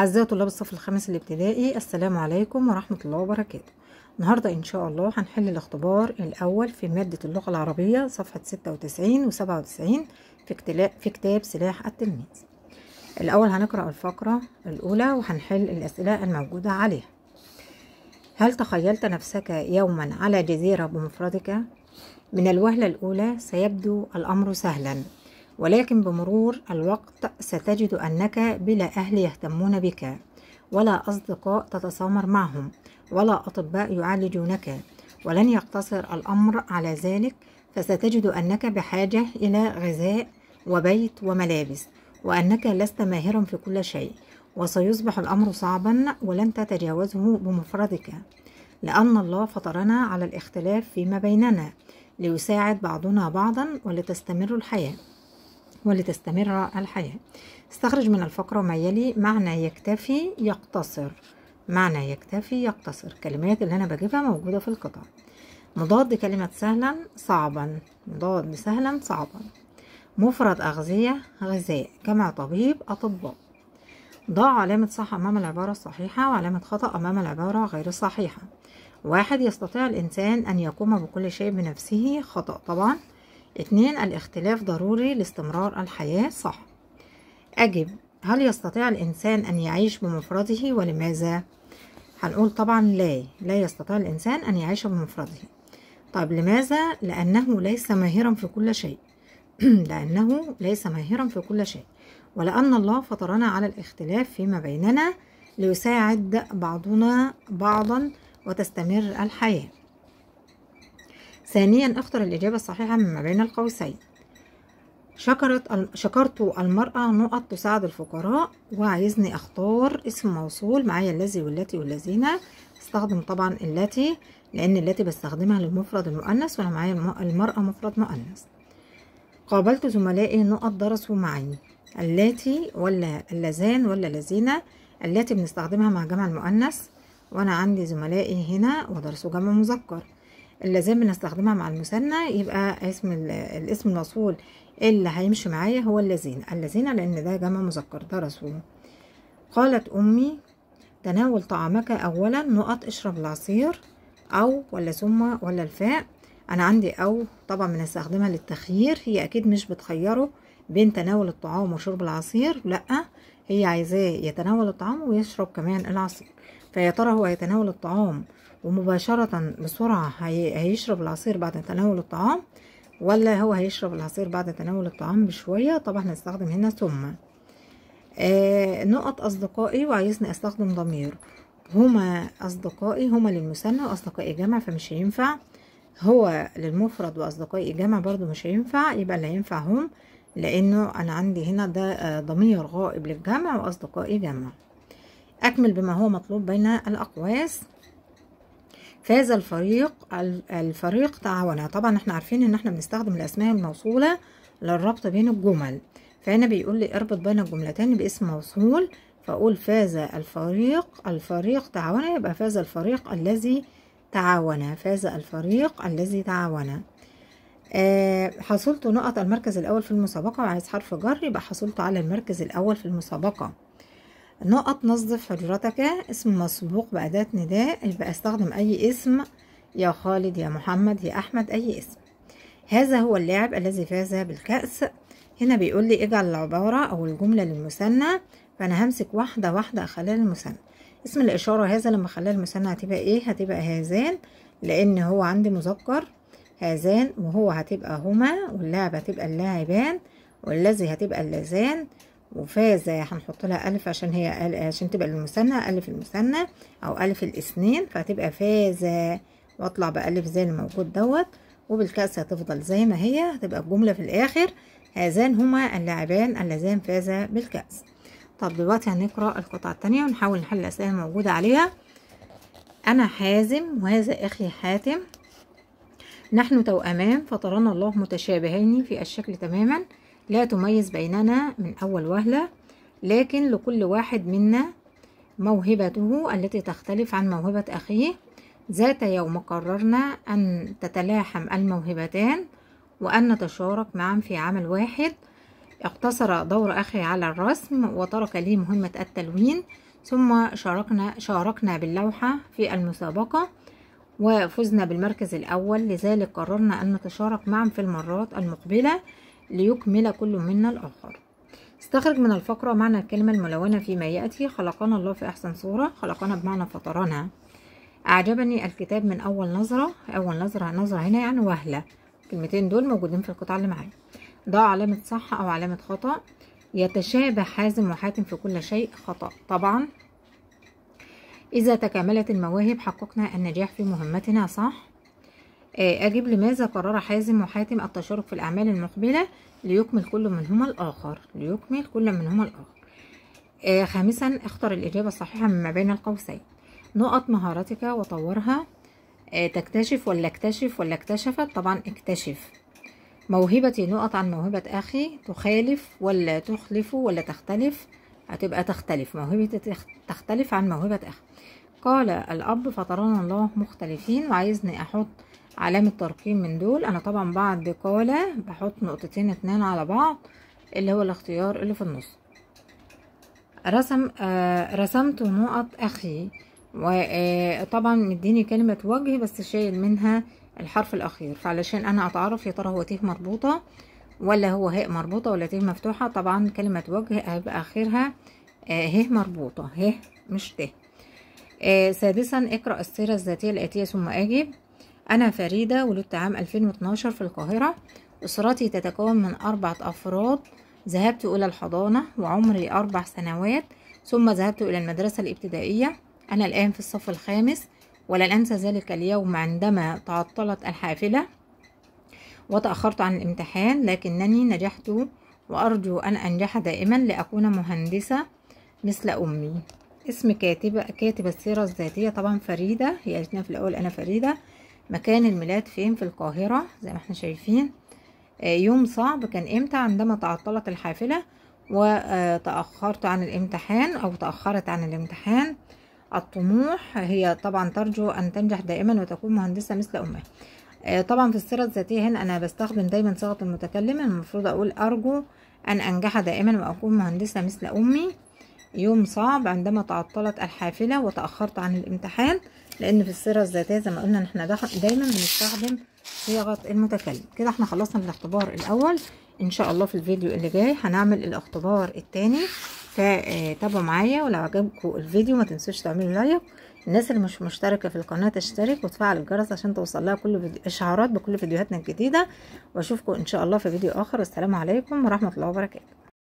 أعزائي طلاب الصف الخامس الابتدائي السلام عليكم ورحمة الله وبركاته النهاردة إن شاء الله هنحل الاختبار الأول في مادة اللغة العربية صفحة ستة وتسعين وسبعة وتسعين في كتاب سلاح التلميذ الأول هنقرأ الفقرة الأولى وهنحل الأسئلة الموجودة عليها هل تخيلت نفسك يوما على جزيرة بمفردك؟ من الوهلة الأولى سيبدو الأمر سهلا ولكن بمرور الوقت ستجد أنك بلا أهل يهتمون بك ولا أصدقاء تتسامر معهم ولا أطباء يعالجونك ولن يقتصر الأمر على ذلك فستجد أنك بحاجة إلى غذاء وبيت وملابس وأنك لست ماهرا في كل شيء وسيصبح الأمر صعبا ولن تتجاوزه بمفردك لأن الله فطرنا على الاختلاف فيما بيننا ليساعد بعضنا بعضا ولتستمر الحياة ولتستمر الحياة استخرج من الفقرة ما يلي معنى يكتفي يقتصر معنى يكتفي يقتصر كلمات اللي أنا بجيبها موجودة في القطع مضاد كلمة سهلا صعبا مضاد سهلا صعبا مفرد أغذية غذاء جمع طبيب أطباء ضع علامة صح أمام العبارة الصحيحة وعلامة خطأ أمام العبارة غير الصحيحة واحد يستطيع الإنسان أن يقوم بكل شيء بنفسه خطأ طبعا اتنين الاختلاف ضروري لاستمرار الحياة صح أجب هل يستطيع الإنسان أن يعيش بمفرده ولماذا؟ هنقول طبعا لا لا يستطيع الإنسان أن يعيش بمفرده طيب لماذا؟ لأنه ليس ماهرا في كل شيء لأنه ليس ماهرا في كل شيء ولأن الله فطرنا على الاختلاف فيما بيننا ليساعد بعضنا بعضا وتستمر الحياه ثانيا اختر الإجابة الصحيحة مما بين القوسين شكرت شكرت المرأة نقط تساعد الفقراء وعايزني اختار اسم موصول معايا الذي والتي والذين استخدم طبعا التي لان التي بستخدمها للمفرد المؤنث وانا معايا المرأة مفرد مؤنث قابلت زملائي نقط درسوا معي اللاتي ولا اللذان ولا لذين التي بنستخدمها مع جمع المؤنث وانا عندي زملائي هنا ودرسوا جمع مذكر اللازم نستخدمها مع المثنى يبقى اسم الاسم الموصول اللي هيمشي معايا هو اللذين اللذين لان ده جمع مذكر ده رسول قالت امي تناول طعامك اولا نقط اشرب العصير او ولا ثم ولا الفاء انا عندي او طبعا بنستخدمها للتخيير هي اكيد مش بتخيره بين تناول الطعام وشرب العصير لا هي عايزاه يتناول الطعام ويشرب كمان العصير فيا ترى هو يتناول الطعام ومباشرة بسرعة هيشرب العصير بعد تناول الطعام ولا هو هيشرب العصير بعد تناول الطعام بشوية طبعا هنستخدم هنا ثم آه نقط أصدقائي وعايزني أستخدم ضمير هما أصدقائي هما للمثنى وأصدقائي جمع فمش هينفع هو للمفرد وأصدقائي جمع برضو مش هينفع يبقى اللي هينفع هم لأنه أنا عندي هنا ده آه، ضمير غائب للجمع وأصدقائي جمع أكمل بما هو مطلوب بين الأقواس فاز الفريق الفريق تعاون طبعا احنا عارفين ان احنا بنستخدم الاسماء الموصولة للربط بين الجمل فهنا بيقول لي اربط بين الجملتين باسم موصول فاقول فاز الفريق الفريق تعاون يبقى فاز الفريق الذي تعاون فاز الفريق الذي تعاون أه حصلت نقط المركز الاول في المسابقة وعايز حرف جر يبقى حصلت على المركز الاول في المسابقة نقط نظف حجرتك اسم مسبوق بأداة نداء يبقى استخدم أي اسم يا خالد يا محمد يا أحمد أي اسم هذا هو اللاعب الذي فاز بالكأس هنا بيقول لي اجعل العبارة أو الجملة للمثنى فأنا همسك واحدة واحدة أخليها المثنى اسم الإشارة هذا لما أخليها المثنى هتبقى إيه هتبقى هذان لأن هو عندي مذكر هذان وهو هتبقى هما واللاعب هتبقى اللاعبان والذي هتبقى اللذان وفازة هنحط لها ألف عشان هي عشان تبقى المثنى ألف المثنى أو ألف الاثنين فهتبقى فازة وأطلع بألف زي الموجود دوت وبالكأس هتفضل زي ما هي هتبقى الجملة في الآخر هذان هما اللاعبان اللذان فازا بالكأس طب دلوقتي هنقرأ القطعة التانية ونحاول نحل الأسئلة الموجودة عليها أنا حازم وهذا أخي حاتم نحن توأمان فطرنا الله متشابهين في الشكل تماما لا تميز بيننا من أول وهلة لكن لكل واحد منا موهبته التي تختلف عن موهبة أخيه ذات يوم قررنا أن تتلاحم الموهبتان وأن نتشارك معا في عمل واحد اقتصر دور أخي على الرسم وترك لي مهمة التلوين ثم شاركنا, شاركنا باللوحة في المسابقة وفزنا بالمركز الأول لذلك قررنا أن نتشارك معا في المرات المقبلة ليكمل كل منا الآخر استخرج من الفقرة معنى الكلمة الملونة فيما يأتي خلقنا الله في أحسن صورة خلقنا بمعنى فطرنا أعجبني الكتاب من أول نظرة أول نظرة نظرة هنا يعني وهلة الكلمتين دول موجودين في القطعة اللي معايا ضع علامة صح أو علامة خطأ يتشابه حازم وحاتم في كل شيء خطأ طبعا إذا تكاملت المواهب حققنا النجاح في مهمتنا صح آه، أجيب لماذا قرر حازم وحاتم التشارك في الأعمال المقبلة ليكمل كل منهما الآخر ليكمل كل منهما الآخر آه، خامسا اختر الإجابة الصحيحة مما بين القوسين نقط مهارتك وطورها آه، تكتشف ولا اكتشف ولا اكتشفت طبعا اكتشف موهبتي نقط عن موهبة أخي تخالف ولا تخلف ولا تختلف هتبقى تختلف موهبتي تختلف عن موهبة أخي قال الأب فطرنا الله مختلفين وعايزني أحط علامة ترقيم من دول انا طبعا بعد قالة بحط نقطتين اتنين على بعض اللي هو الاختيار اللي في النص رسم آه رسمت نقط اخي وطبعا آه، مديني كلمة وجه بس شايل منها الحرف الاخير فعلشان انا اتعرف يا ترى هو تيه مربوطة ولا هو هاء مربوطة ولا تيه مفتوحة طبعا كلمة وجه هيبقى اخرها ه آه، مربوطة ه مش ت آه، سادسا اقرأ السيرة الذاتية الآتية ثم أجب أنا فريدة ولدت عام 2012 في القاهرة أسرتي تتكون من أربعة أفراد ذهبت إلى الحضانة وعمري أربع سنوات ثم ذهبت إلى المدرسة الابتدائية أنا الآن في الصف الخامس ولن أنسى ذلك اليوم عندما تعطلت الحافلة وتأخرت عن الامتحان لكنني نجحت وأرجو أن أنجح دائما لأكون مهندسة مثل أمي اسم كاتبة كاتبة السيرة الذاتية طبعا فريدة هي في الأول أنا فريدة مكان الميلاد فين في القاهرة زي ما احنا شايفين آه، يوم صعب كان امتى عندما تعطلت الحافلة وتأخرت عن الامتحان أو تأخرت عن الامتحان الطموح هي طبعا ترجو أن تنجح دائما وتكون مهندسة مثل أمها آه، طبعا في الصيغة الذاتية هنا أنا بستخدم دايما صيغة المتكلم المفروض أقول أرجو أن أنجح دائما وأكون مهندسة مثل أمي يوم صعب عندما تعطلت الحافلة وتأخرت عن الامتحان لان في السيره الذاتيه زي ما قلنا ان احنا دايما بنستخدم صيغه المتكلم كده احنا خلصنا من الاختبار الاول ان شاء الله في الفيديو اللي جاي هنعمل الاختبار الثاني فتابعوا آه، معايا ولو عجبكم الفيديو ما تنسوش تعملوا لايك الناس اللي مش مشتركه في القناه تشترك وتفعل الجرس عشان توصلها كل فيديو... اشعارات بكل فيديوهاتنا الجديده واشوفكم ان شاء الله في فيديو اخر والسلام عليكم ورحمه الله وبركاته